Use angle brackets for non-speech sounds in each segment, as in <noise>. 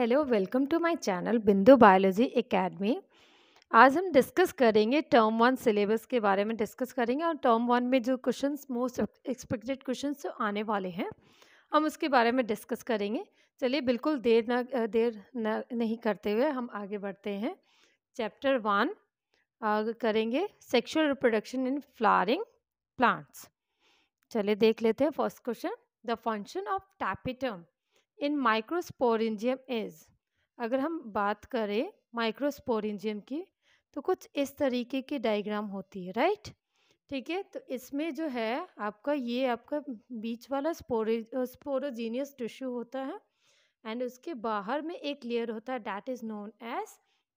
Hello welcome to my channel Bindu biology academy आज हम discuss करेंगे टर्म वन सिलेबस के बारे में डिस्कस करेंगे और टर्म वन में जो क्वेश्चंस मोस्ट एक्सपेक्टेड क्वेश्चंस जो आने वाले हैं हम उसके बारे में डिस्कस करेंगे चलिए बिल्कुल देर न देर न, नहीं करते हुए हम आगे बढ़ते हैं चैप्टर वन करेंगे sexual reproduction in flowering plants चलिए देख लेते हैं first question the function of tapetum in microsporangium is अगर हम बात करें माइक्रोस्पोरेंजियम की तो कुछ इस तरीके की डायग्राम होती है राइट ठीक है तो इसमें जो है आपका ये आपका बीच वाला स्पोरोजीनियस टिश्यू होता है एंड उसके बाहर में एक लेयर होता है that is known as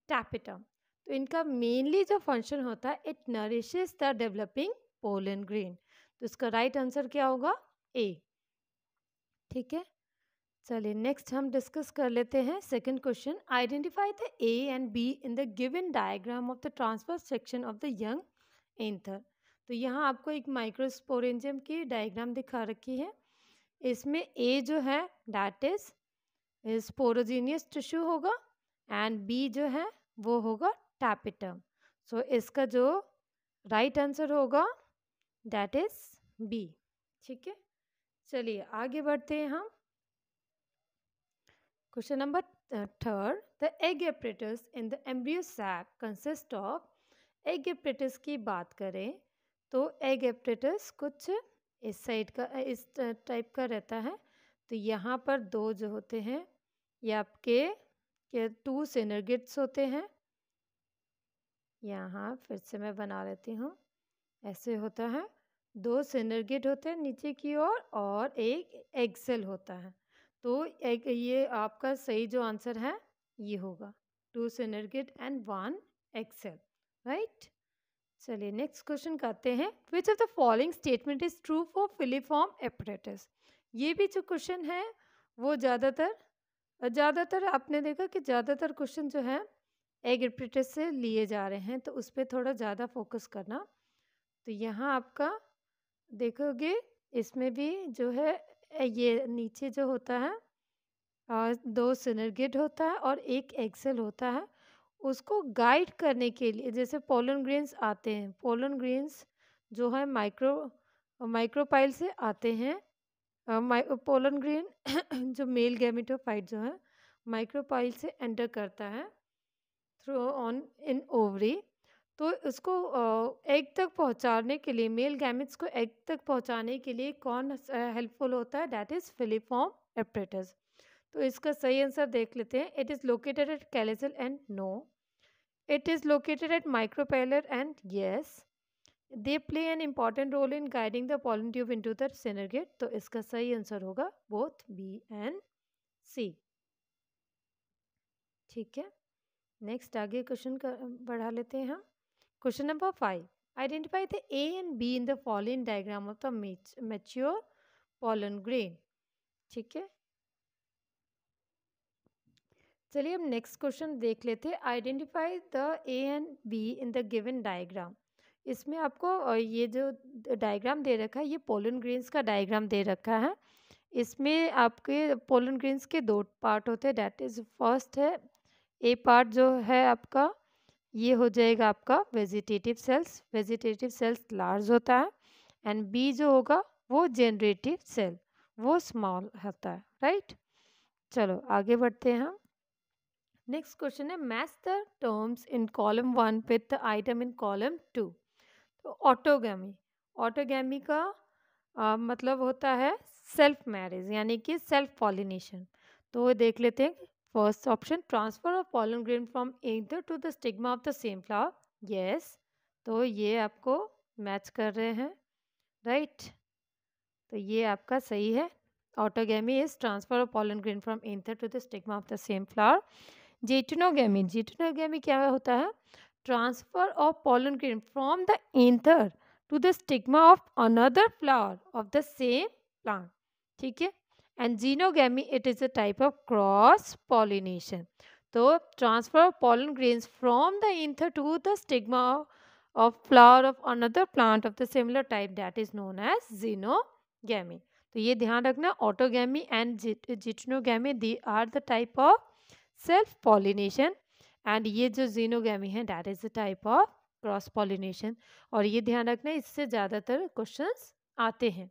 tapetum तो इनका मेनली जो फंक्शन होता है it nourishes the developing pollen grain तो इसका राइट right आंसर क्या होगा ए ठीक है चलिए नेक्स्ट हम डिस्कस कर लेते हैं second question identify the A and B in the given diagram of the transfer section of the young anther तो यहाँ आपको एक माइक्रोस्पोरेंजियम की डायग्राम दिखा रखी है इसमें ए जो है डैट इज स्पोरोजीनियस टिश्यू होगा एंड बी जो है वो होगा टैपिटम सो so, इसका जो राइट right आंसर होगा डैट इज बी ठीक है चलिए आगे बढ़ते हैं हम question number third the egg egg in the embryo sac consist of egg egg की बात करें तो एग apparatus कुछ इस साइड का इस टाइप का रहता है तो यहाँ पर दो जो होते हैं ये आपके के टू सिनर्गिट्स होते हैं यहाँ फिर से मैं बना लेती हूँ ऐसे होता है दो सिनर्गिट होते हैं नीचे की ओर और, और एक एक्सेल होता है तो एक ये आपका सही जो आंसर है ये होगा two synergid and one egg cell right चलिए नेक्स्ट क्वेश्चन करते हैं which of the following statement is true for filiform apparatus ये भी जो क्वेश्चन है वो ज़्यादातर ज़्यादातर आपने देखा कि ज़्यादातर क्वेश्चन जो है एग एपरेटस से लिए जा रहे हैं तो उस पर थोड़ा ज़्यादा फोकस करना तो यहाँ आपका देखोगे इसमें भी जो है ये नीचे जो होता है और दो सिनरगेट होता है और एक एक्सेल होता है उसको गाइड करने के लिए जैसे पोलन ग्रेन्स आते हैं पोलन ग्रेन्स जो है माइक्रो माइक्रोपाइल से आते हैं पोलन ग्रेन <clears throat> जो मेल गैमिटोफाइट जो है माइक्रोपाइल से एंटर करता है थ्रू ऑन इन ओवरी तो उसको एग तक पहुंचाने के लिए मेल गैमिट्स को एग तक पहुंचाने के लिए कौन हेल्पफुल होता है डैट इज़ फिलीफॉर्म एपरेटस तो इसका सही आंसर देख लेते हैं it is located at chalazal and no it is located at micropylar and yes they play an important role in guiding the pollen tube into the तो इसका सही answer होगा बोथ बी एंड सी ठीक है next आगे question बढ़ा लेते हैं हम Question number five Identify the A and B in the following diagram of the mature pollen grain. ठीक है चलिए हम नेक्स्ट क्वेश्चन देख लेते हैं identify the A and B in the given diagram इसमें आपको ये जो डायग्राम दे रखा है ये पोलन ग्रीन्स का डायग्राम दे रखा है इसमें आपके पोलन ग्रीन्स के दो पार्ट होते हैं डैट इज़ फर्स्ट है ए पार्ट जो है आपका ये हो जाएगा आपका vegetative cells vegetative cells large होता है एंड बी जो होगा वो जेनरेटिव सेल वो स्मॉल होता है राइट चलो आगे बढ़ते हैं हम नेक्स्ट क्वेश्चन है match the terms in column one with the item in column two तो ऑटोगैमी ऑटोगैमी का आ, मतलब होता है सेल्फ मैरिज यानी कि सेल्फ पॉलिनेशन तो वो देख लेते हैं First option transfer of pollen grain from anther to the stigma of the same flower. Yes. तो ये आपको मैच कर रहे हैं राइट right? तो ये आपका सही है autogamy is transfer of pollen grain from anther to the stigma of the same flower geitonogamy geitonogamy क्या होता है transfer of pollen grain from the anther to the stigma of another flower of the same plant ठीक है and xenogamy it is a type of cross pollination तो transfer of pollen grain from the anther to the stigma of flower of another plant of the similar type that is known as xenogamy तो ये ध्यान रखना autogamy and geitonogamy they are the type of self pollination and ये जो xenogamy है that is the type of cross pollination और ये ध्यान रखना इससे ज़्यादातर क्वेश्चंस आते हैं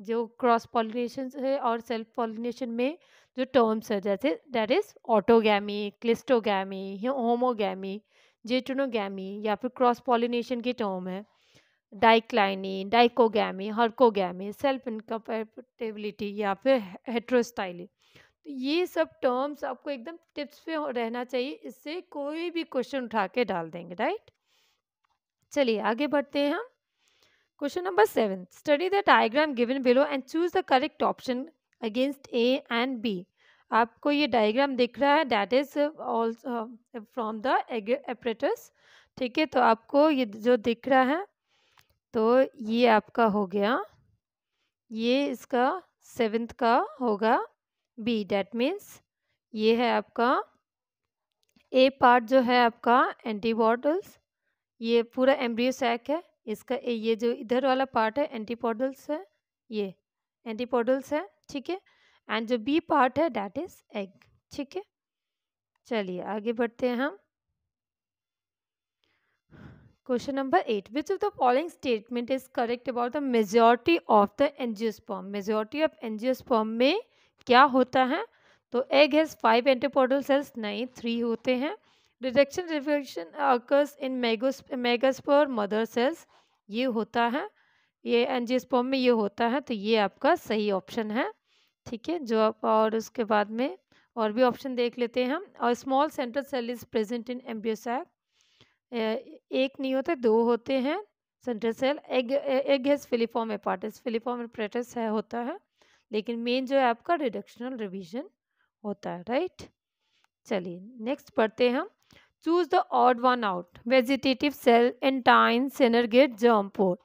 जो क्रॉस पॉलिनेशन है और सेल्फ पॉलिनेशन में जो टर्म्स है जैसे that is autogamy cleistogamy homogamy geitonogamy या फिर क्रॉस पॉलिनेशन की टर्म है dicliny dichogamy herkogamy self incompatibility या फिर हेट्रोस्टाइली तो ये सब टर्म्स आपको एकदम टिप्स पे रहना चाहिए इससे कोई भी क्वेश्चन उठा के डाल देंगे राइट चलिए आगे बढ़ते हैं हम question number seven study the diagram given below and choose the correct option against A and B आपको ये डायग्राम दिख रहा है that is also from the apparatus ठीक है तो आपको ये जो दिख रहा है तो ये आपका हो गया ये इसका सेवेंथ का होगा बी डैट मीन्स ये है आपका ए पार्ट जो है आपका एंटीबॉडल्स ये पूरा एम्ब्रियोसैक है इसका ये जो इधर वाला पार्ट है एंटीपोडल्स है ये एंटीपोडल्स है ठीक है एंड जो बी पार्ट है डैट इज एग ठीक है चलिए आगे बढ़ते हैं हम question number eight which of the following statement is correct about the majority of the angiosperm majority of angiosperm में क्या होता है तो egg has five antipodal cells नहीं थ्री होते हैं detection reflection occurs in megaspore mother cells ये होता है ये एनजियोस्पर्म में ये होता है तो ये आपका सही ऑप्शन है ठीक है जो आप और उसके बाद में और भी ऑप्शन देख लेते हैं हम और small central cell is present in embryo sac एक नहीं होता दो होते हैं central cell egg egg has filiform apparatus filiform apparatus है होता है लेकिन मेन जो है आपका रिडक्शनल रिविजन होता है राइट चलिए नेक्स्ट पढ़ते हैं हम Choose the odd one out. Vegetative cell intine synergid germ pore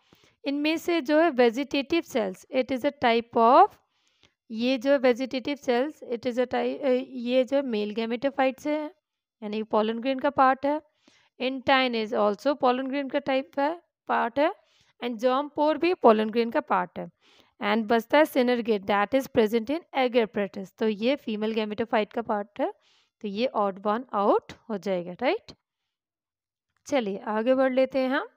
इनमें से जो है vegetative cells it is a type of ये जो vegetative cells it is a type ये जो मेल गैमेटोफाइट से है यानी पॉलन ग्रीन का पार्ट है tine is also pollen grain का टाइप है पार्ट है एंड जॉम पोर भी पॉलन ग्रीन का पार्ट है एंड बसता है synergid that is present in egg apparatus तो ये फीमेल गैमेटोफाइट का पार्ट है तो ये ऑड वन आउट हो जाएगा राइट चलिए आगे बढ़ लेते हैं हम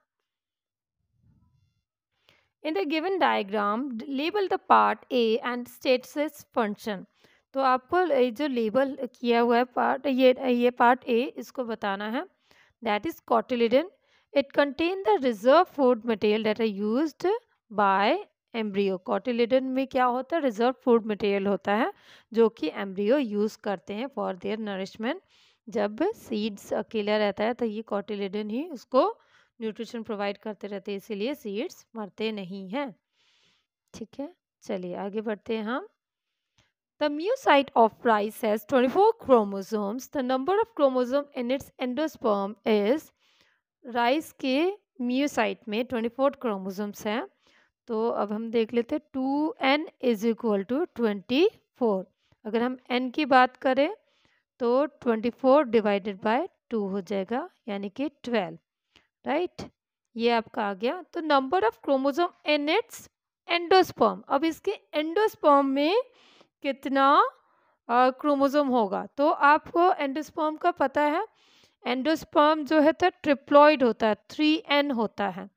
in the given diagram label the part A and states function तो आपको जो लेबल किया हुआ है पार्ट ये ये पार्ट ए इसको बताना है that is cotyledon it contain the reserve food material that are used by embryo cotyledon में क्या होता है रिजर्व फूड मटेरियल होता है जो कि एम्ब्रियो यूज़ करते हैं फॉर देयर नरिशमेंट जब सीड्स अकेला रहता है तो ये कॉटिलिडन ही उसको न्यूट्रिशन प्रोवाइड करते रहते हैं इसीलिए सीड्स मरते नहीं हैं ठीक है चलिए आगे बढ़ते हैं हम The of of has has 24 chromosomes. The number of chromosome in its endosperm is rice के myocyte में 24 chromosomes हैं तो अब हम देख लेते हैं two N is equal to twenty four अगर हम एन की बात करें तो twenty four divided by two हो जाएगा यानी कि ट्वेल्व राइट ये आपका आ गया तो नंबर ऑफ क्रोमोजोम एन एट्स एंडोस्पर्म अब इसके एंडोस्पर्म में कितना क्रोमोजोम होगा तो आपको एंडोस्पर्म का पता है एंडोस्पर्म जो है तो ट्रिप्लॉइड होता है थ्री एन होता है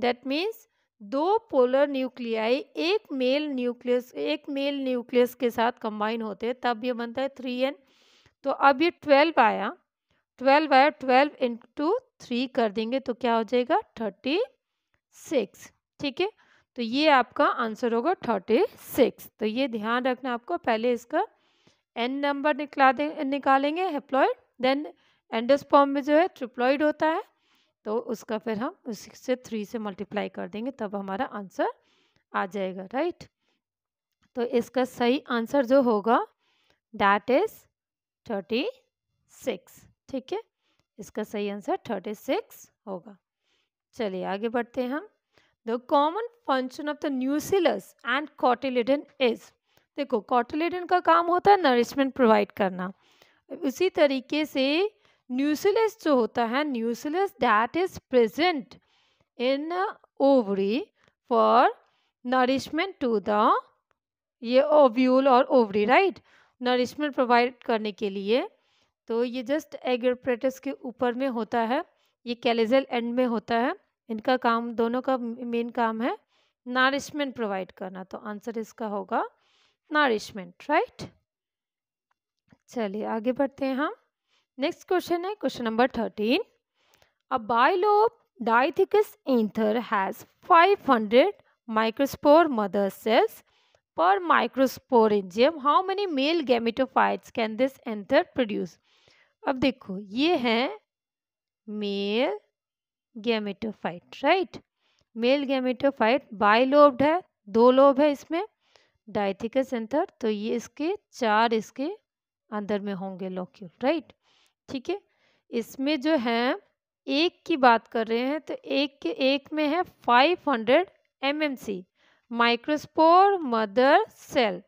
दैट मीन्स दो पोलर न्यूक्लियाई एक मेल न्यूक्लियस एक मेल न्यूक्लियस के साथ कंबाइन होते हैं तब ये बनता है थ्री एन तो अब ये ट्वेल्व आया ट्वेल्व आया ट्वेल्व इंटू थ्री कर देंगे तो क्या हो जाएगा थर्टी सिक्स ठीक है तो ये आपका आंसर होगा थर्टी सिक्स तो ये ध्यान रखना आपको पहले इसका एन नंबर निकला दे निकालेंगे हेप्लॉयड देन एंडस्पॉम में जो है ट्रिप्लॉयड होता है तो उसका फिर हम से थ्री से मल्टीप्लाई कर देंगे तब हमारा आंसर आ जाएगा राइट तो इसका सही आंसर जो होगा डैट इज थर्टी सिक्स ठीक है इसका सही आंसर थर्टी सिक्स होगा चलिए आगे बढ़ते हैं हम the common function of the nucellus and cotyledon is देखो कॉटिलिडन का काम होता है नरिशमेंट प्रोवाइड करना उसी तरीके से न्यूसिलस जो होता है nucellus that is present in ovary for nourishment to the ये ओव्यूल और ओवरी राइट नरिशमेंट प्रोवाइड करने के लिए तो ये जस्ट एग्रप्रेटस के ऊपर में होता है ये कैलेजल एंड में होता है इनका काम दोनों का मेन काम है नारिशमेंट प्रोवाइड करना तो आंसर इसका होगा नारिशमेंट राइट चलिए आगे बढ़ते हैं हम नेक्स्ट क्वेश्चन है question number thirteen a bilobed dithecous anther has 500 mother cells per microsporangium how many male gametophytes can this anther produce अब देखो ये हैं male gametophyte right male gametophyte bilobed है दो लोब है इसमें डाइथिकस एंथर तो ये इसके चार इसके अंदर में होंगे लोक्यूल राइट ठीक है इसमें जो है एक की बात कर रहे हैं तो एक के एक में है 500 hundred M M C microspore mother cell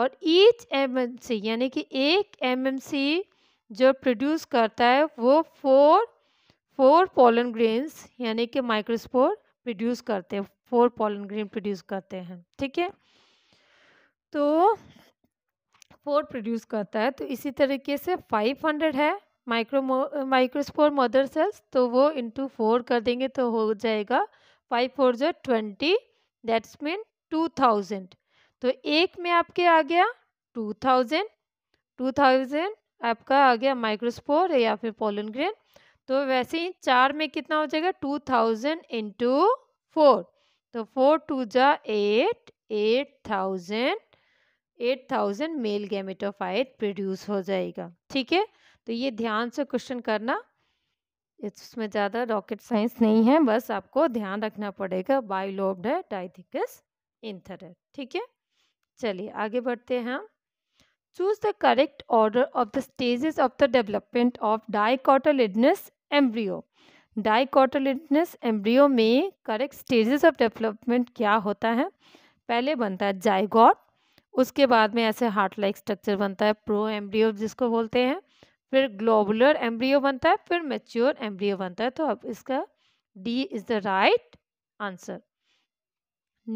और ईच एम एम सी यानी कि एक एम एम सी जो प्रोड्यूस करता है वो फोर फोर पोलन ग्रेन्स यानी कि माइक्रोस्पोर प्रोड्यूस करते हैं फोर पोलन ग्रेन प्रोड्यूस करते हैं ठीक है तो फोर प्रोड्यूस करता है तो इसी तरीके से फाइव हंड्रेड है माइक्रो माइक्रोस्पोर मदर सेल्स तो वो इंटू फोर कर देंगे तो हो जाएगा फाइव फोर जो twenty that's mean two thousand तो एक में आपके आ गया टू थाउजेंड टू थाउजेंड आपका आ गया माइक्रोस्पोर या फिर पोलन ग्रेन तो वैसे ही चार में कितना हो जाएगा टू थाउजेंड इंटू फोर तो फोर टू जा eight eight thousand eight thousand male gametophyte produce हो जाएगा ठीक है तो ये ध्यान से क्वेश्चन करना इसमें ज़्यादा रॉकेट साइंस नहीं है बस आपको ध्यान रखना पड़ेगा बायोलोब्ड है डाइथिकस इंथर है ठीक है चलिए आगे बढ़ते हैं हम choose the correct order of the stages of the development of dicotyledonous embryo dicotyledonous embryo में करेक्ट स्टेजेस ऑफ डेवलपमेंट क्या होता है पहले बनता है जाइगॉट उसके बाद में ऐसे हार्ट लाइक स्ट्रक्चर बनता है प्रो एम्ब्रियो जिसको बोलते हैं फिर ग्लोबुलर एम्ब्रियो बनता है फिर मेच्योर एम्ब्रियो बनता है तो अब इसका D is the right answer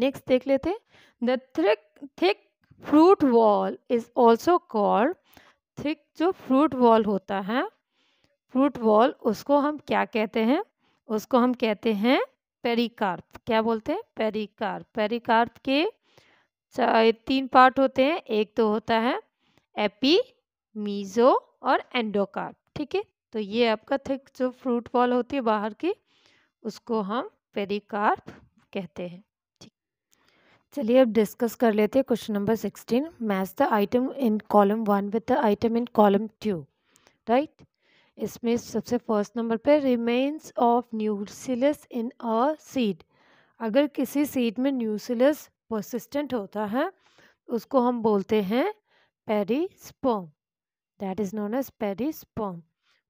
next देख लेते हैं the thick thick fruit wall is also called thick जो फ्रूट वॉल होता है फ्रूट वॉल उसको हम क्या कहते हैं उसको हम कहते हैं पेरिकार्प क्या बोलते हैं पेरिकार्प पेरिकार्प के तीन पार्ट होते हैं एक तो होता है एपी मीजो और एंडोकार्प ठीक है तो ये आपका थिक जो फ्रूट बॉल होती है बाहर की उसको हम पेरिकार्प कहते हैं चलिए अब डिस्कस कर लेते हैं question number sixteen match the item in column one with the item in column two right इसमें सबसे फर्स्ट नंबर पे remains of nucellus in a seed अगर किसी सीड में न्यूसिलस परसिस्टेंट होता है उसको हम बोलते हैं perisperm that is known as perisperm.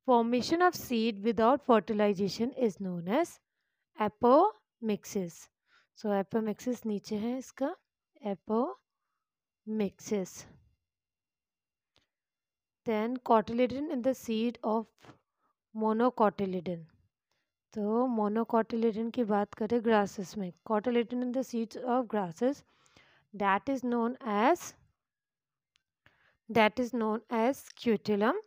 Formation of seed without fertilization is known as apomixis. So apomixis नीचे है इसका apomixis then cotyledon in the seed of monocotyledon तो मोनोकॉटिलिडन की बात करें ग्रासेस में cotyledon in the seeds of grasses that is known as That is known as as scutellum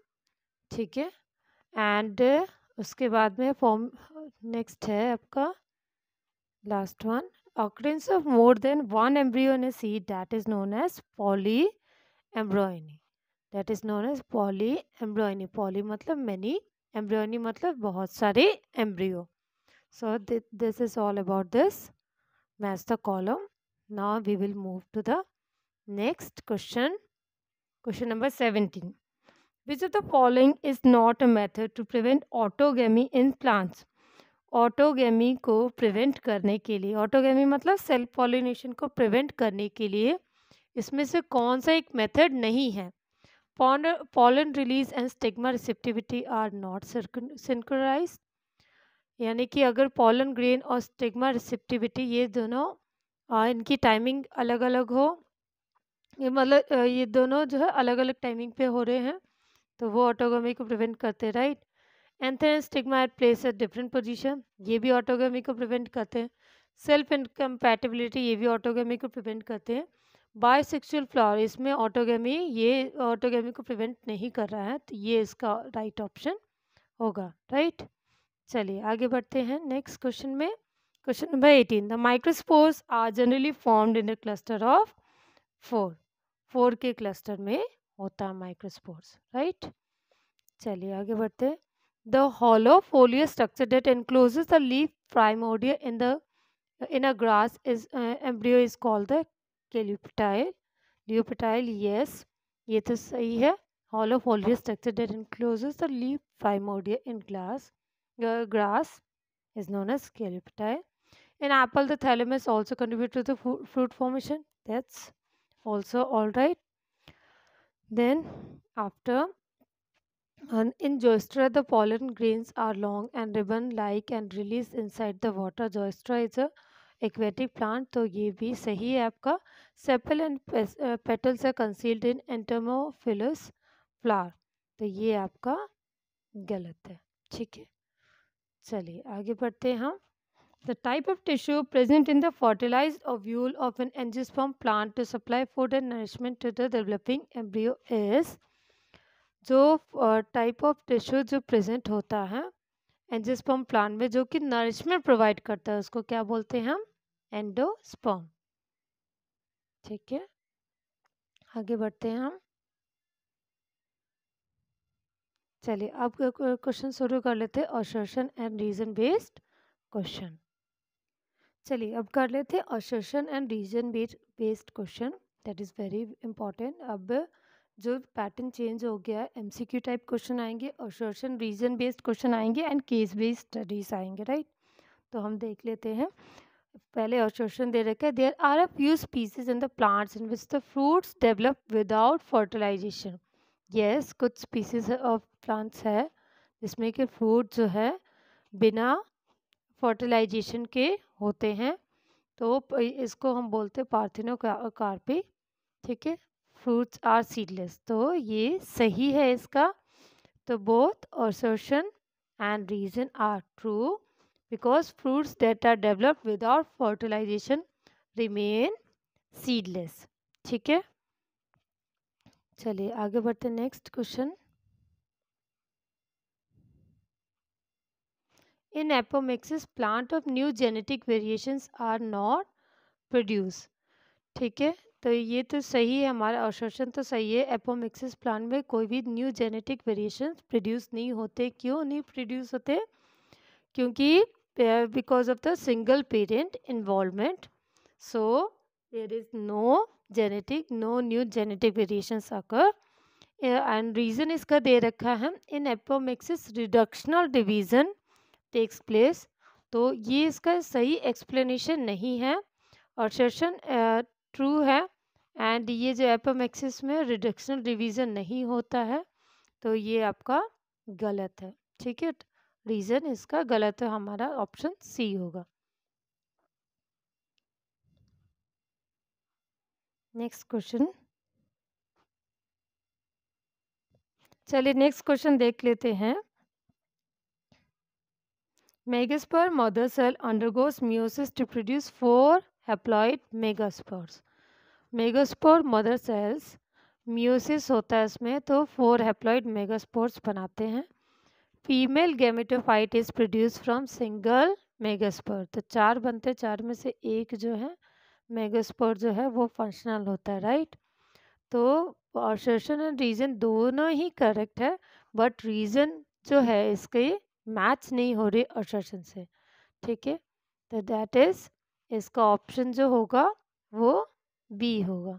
ठीक है एंड uh, उसके बाद में फॉर्म नेक्स्ट है आपका last one occurrence of more than one embryo in a seed that is known as polyembryony that is known as polyembryony poly मतलब many embryony मतलब बहुत सारे embryo so this is all about this master column now we will move to the next question question number seventeen which of the following is not a method to prevent autogamy in plants autogamy को prevent करने के लिए autogamy मतलब self pollination को prevent करने के लिए इसमें से कौन सा एक मेथड नहीं है pollen release and stigma receptivity are not synchronise यानी कि अगर पॉलन ग्रेन और स्टिग्मा रिसेप्टिविटी ये दोनों इनकी टाइमिंग अलग अलग हो ये मतलब ये दोनों जो है अलग अलग टाइमिंग पे हो रहे हैं तो वो ऑटोगी को प्रिवेंट करते हैं right anther and stigma at place at different position ये भी ऑटोगमी को प्रिवेंट करते हैं सेल्फ इनकम्पैटिबिलिटी ये भी ऑटोगमी को प्रिवेंट करते हैं बायोसेक्सुअल फ्लावर इसमें ऑटोगमी ये ऑटोगमी को प्रिवेंट नहीं कर रहा है तो ये इसका राइट ऑप्शन होगा राइट चलिए आगे बढ़ते हैं नेक्स्ट क्वेश्चन में question number eighteen the microspores are generally formed in the cluster of four four के क्लस्टर में होता है माइक्रोस्पोर्स राइट चलिए आगे बढ़ते the hollow foliar structure that enclose the leaf primordia in the in a grass is embryo is called the coleoptile ल्यूपिटाइल yes ये तो सही है hollow foliar structure that enclose the leaf primordia in glass grass is known as coleoptile in apple the thalamus also contribute to the fruit formation that's also all right then after and in joystra the pollen grains are long and ribbon like and release inside the water joystra is a aquatic plant तो ये भी सही है आपका sepal and petals are concealed in entomophilous flower तो ये आपका गलत है ठीक है चलिए आगे बढ़ते हैं हम The type of tissue present in the fertilized ovule of an angiosperm plant to supply food and nourishment to the developing embryo is जो टाइप ऑफ टिश्यू जो प्रेजेंट होता है एंजिस्पर्म प्लांट में जो कि नरिशमेंट प्रोवाइड करता है उसको क्या बोलते हैं हम एंडोस्पर्म ठीक है आगे बढ़ते हैं हम चलिए अब क्वेश्चन शुरू कर लेते हैं और एंड रीजन बेस्ड क्वेश्चन चलिए अब कर लेते हैं assertion and reason based question that is very important अब जो पैटर्न चेंज हो गया है एमसीक्यू टाइप क्वेश्चन आएंगे असर्शन रीजन बेस्ड क्वेश्चन आएंगे एंड केस बेस्ड स्टडीज आएंगे राइट तो हम देख लेते हैं पहले अशोषण दे रखा है there are a few species in the plants in which the fruits develop without fertilization yes कुछ स्पीसीज ऑफ प्लांट्स है जिसमें कि फ्रूट जो है बिना फर्टिलाइजेशन के होते हैं तो इसको हम बोलते हैं पार्थिनो कार्पी ठीक है फ्रूट्स आर सीडलेस तो ये सही है इसका तो both assertion and reason are true because fruits that are developed without fertilization remain seedless ठीक है चलिए आगे बढ़ते next question in apomixis plant of new genetic variations are not produced ठीक है तो ये तो सही है हमारा अवशोषण तो सही है एपोमिक्सिस प्लांट में कोई भी न्यू जेनेटिक वेरिएशन प्रोड्यूस नहीं होते क्यों नहीं प्रोड्यूस होते क्योंकि because of the single parent involvement so there is no genetic no new genetic variations आकर एंड रीज़न इसका दे रखा है in apomixis reductional division takes place तो ये इसका सही एक्सप्लेनेशन नहीं है और सेशन ट्रू है एंड ये जो एपम एक्सिस में रिडक्शनल रिवीजन नहीं होता है तो ये आपका गलत है ठीक है रीज़न इसका गलत है हमारा ऑप्शन सी होगा नेक्स्ट क्वेश्चन चलिए नेक्स्ट क्वेश्चन देख लेते हैं Megaspore mother cell undergoes meiosis to produce four haploid megaspores megaspore mother cells meiosis होता है इसमें तो फोर हेप्लॉइड मेगास्पोर्स बनाते हैं female gametophyte is produce from single megaspore तो चार बनते हैं चार में से एक जो है मेगास्पोर जो है वो फंक्शनल होता है राइट तो ऑर्सेशन एंड रीजन दोनों ही करेक्ट है बट रीजन जो है इसके मैच नहीं हो रही असर्शन से ठीक है तो दैट इज इसका ऑप्शन जो होगा वो बी होगा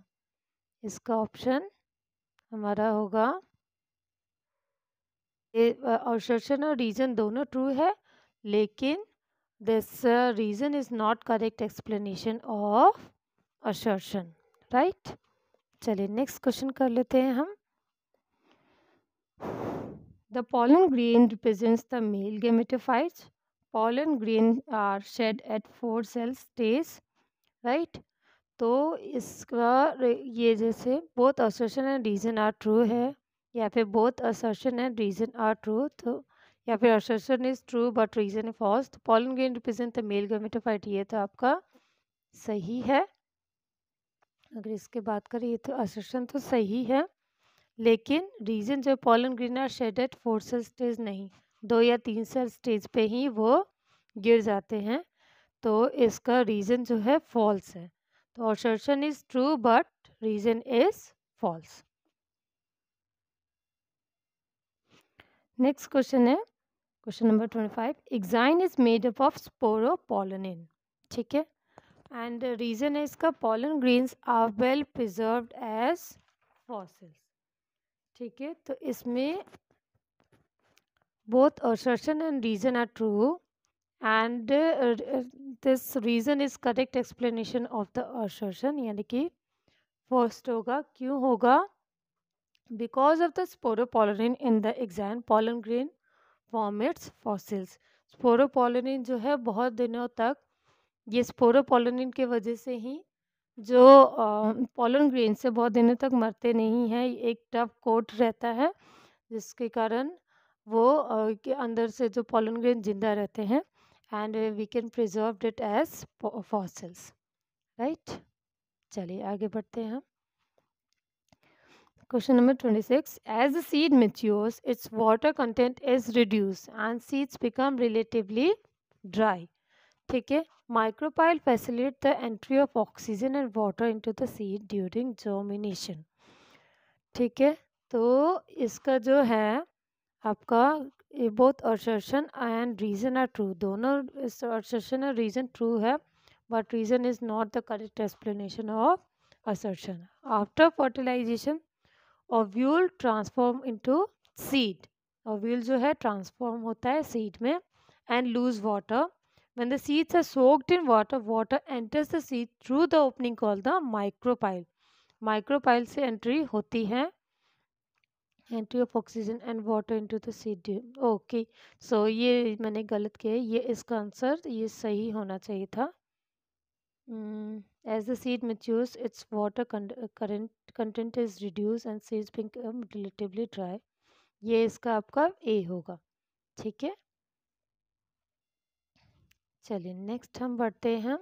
इसका ऑप्शन हमारा होगा असर्शन और रीजन दोनों ट्रू है लेकिन this reason is not correct explanation of assertion right चलिए नेक्स्ट क्वेश्चन कर लेते हैं हम The pollen grain represents the male gametophytes. Pollen grain are shed at four cell stage, right? तो इसका ये जैसे बहुत assertion and reason are true है या फिर बहुत assertion and reason are true तो या फिर assertion is true but reason is false तो pollen grain represent the male gametophyte ये तो आपका सही है अगर इसके बात करें ये तो असर्शन तो सही है लेकिन रीजन जो pollen grains are shedded four cell stage नहीं दो या तीन सेल स्टेज पे ही वो गिर जाते हैं तो इसका रीज़न जो है फॉल्स है तो assertion is true but reason is false next question है question number twenty five exine is made up of sporo sporopollenin ठीक है एंड रीज़न है इसका pollen grains are well preserve as fossils ठीक है तो इसमें both assertion and reason are true and this reason is correct explanation of the assertion यानी कि फर्स्ट होगा क्यों होगा because of the sporopollenin in the exam pollen grain formats fossils sporopollenin जो है बहुत दिनों तक ये स्पोरोपोलोनिन के वजह से ही जो पॉलन ग्रेन से बहुत दिनों तक मरते नहीं हैं एक टफ कोट रहता है जिसके कारण वो के अंदर से जो पॉलन ग्रेन जिंदा रहते हैं and we can preserve it as fossils right चलिए आगे बढ़ते हैं question number twenty six as seed seed matures, its water content is reduced and seeds become relatively dry ठीक है micropyle facilitate the entry of oxygen and water into the seed during germination ठीक है तो इसका जो है आपका ये both assertion and reason are true दोनों अर्सर्शन एंड रीजन ट्रू है but reason is not the correct explanation of assertion after fertilization ovule transform into seed ovule जो है ट्रांसफॉर्म होता है सीड में and lose water When the seeds are soaked in water, water enters the seed through the opening called the micropyle. Micropyle se entry hoti hai entry of oxygen and water into the seed okay so ye maine galat kiya ye iska answer ye sahi hona chahiye tha था as the seed matures its water current content is reduced and seeds become relatively dry ye iska aapka a hoga theek hai चलिए next हम बढ़ते हैं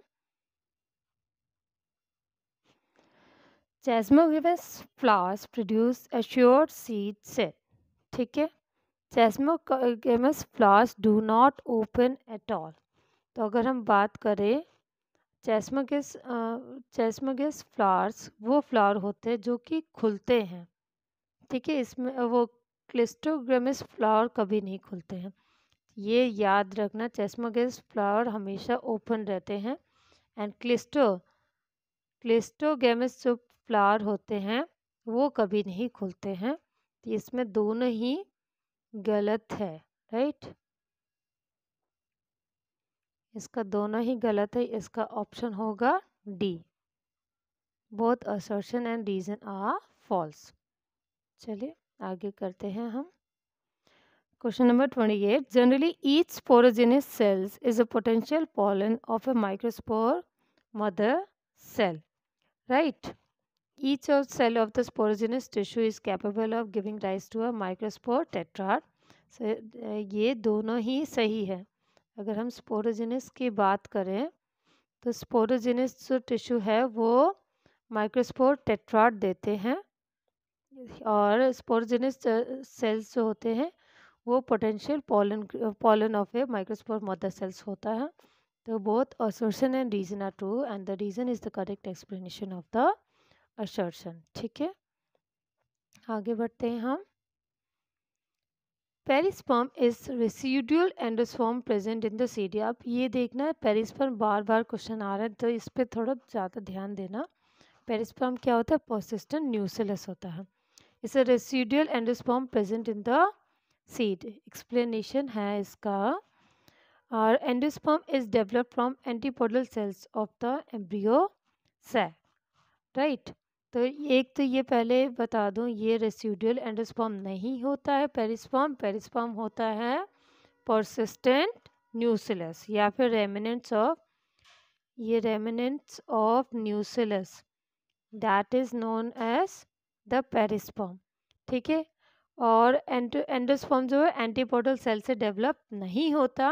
chasmogamous flowers produce assure seed से ठीक है chasmogamous flowers do not open at all तो अगर हम बात करें चैस्मोगेस चैस्मोगेस फ्लावर्स वो फ्लावर होते हैं जो कि खुलते हैं ठीक है इसमें वो क्लिस्टोग्रेमिस फ्लावर कभी नहीं खुलते हैं ये याद रखना चेस्मोगेस फ्लावर हमेशा ओपन रहते हैं एंड क्लिस्टो क्लिस्टोगेमस जो फ्लावर होते हैं वो कभी नहीं खुलते हैं तो इसमें दोनों ही गलत है राइट इसका दोनों ही गलत है इसका ऑप्शन होगा D both assertion and reason are false चलिए आगे करते हैं हम Question number 28. Generally, each sporogenous cell is a potential pollen of a microspore mother cell. Right? Each of cell of the sporogenous tissue is capable of giving rise to a microspore tetrad. So, ये दोनों ही सही है अगर हम sporogenous की बात करें तो स्पोरोजिनस जो टिश्यू है वो माइक्रोस्पोर टेट्राड देते हैं और स्पोरोजिनस सेल्स जो होते हैं वो potential pollen pollen of a microspore mother cells होता है तो both assertion and reason are true and the reason is the correct explanation of the assertion ठीक है आगे बढ़ते हैं हम perisperm is residual endosperm present in the सीडिया अब ये देखना है पेरिस्पर्म बार बार क्वेश्चन आ रहा है तो इस पर थोड़ा ज़्यादा ध्यान देना पेरिस्पर्म क्या होता है पोसिस्टेंट न्यूसेलस होता है इस residual endosperm present in the seed explanation है इसका और endosperm is develop from antipodal cells of the embryo cell right तो एक तो ये पहले बता दूँ ये रेसिडुअल एंडोस्पर्म नहीं होता है पेरिस्पर्म पेरिस्पर्म होता है परसिस्टेंट न्यूसिलस या फिर रेमिनेंट्स ऑफ ये remnants of nucellus that is known as the perisperm ठीक है और एंटो एंडोस्पर्म जो है एंटीपोडल सेल से डेवलप नहीं होता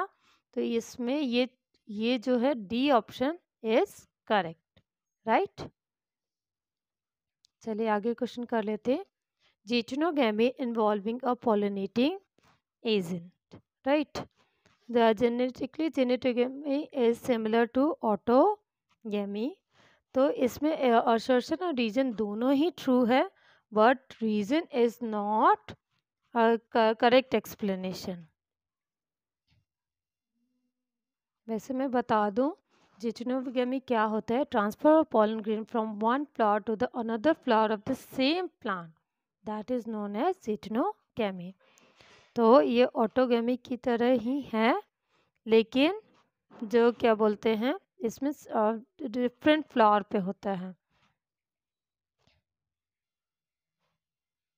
तो इसमें ये ये जो है D option is correct right चलिए आगे क्वेश्चन कर लेते हैं geitonogamy involving a pollinating agent right the genetically जेनेटोगी इज सिमिलर टू ऑटोगी तो इसमें assertion और रीजन दोनों ही ट्रू है but reason is not a correct explanation वैसे मैं बता दूं जिचनोविगमी क्या होता है transfer of pollen grain from one flower to the another flower of the same plant that is known as gamy तो ये ऑटोगेमी की तरह ही है लेकिन जो क्या बोलते हैं इसमें डिफरेंट फ्लावर पे होता है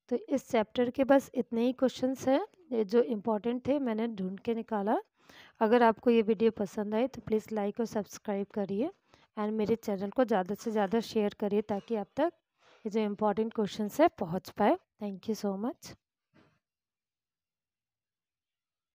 तो इस चैप्टर के बस इतने ही क्वेश्चंस हैं जो इम्पोर्टेंट थे मैंने ढूंढ के निकाला अगर आपको ये वीडियो पसंद आए तो प्लीज़ लाइक और सब्सक्राइब करिए एंड मेरे चैनल को ज़्यादा से ज़्यादा शेयर करिए ताकि आप तक ये जो इम्पोर्टेंट क्वेश्चन है पहुँच पाए थैंक यू सो मच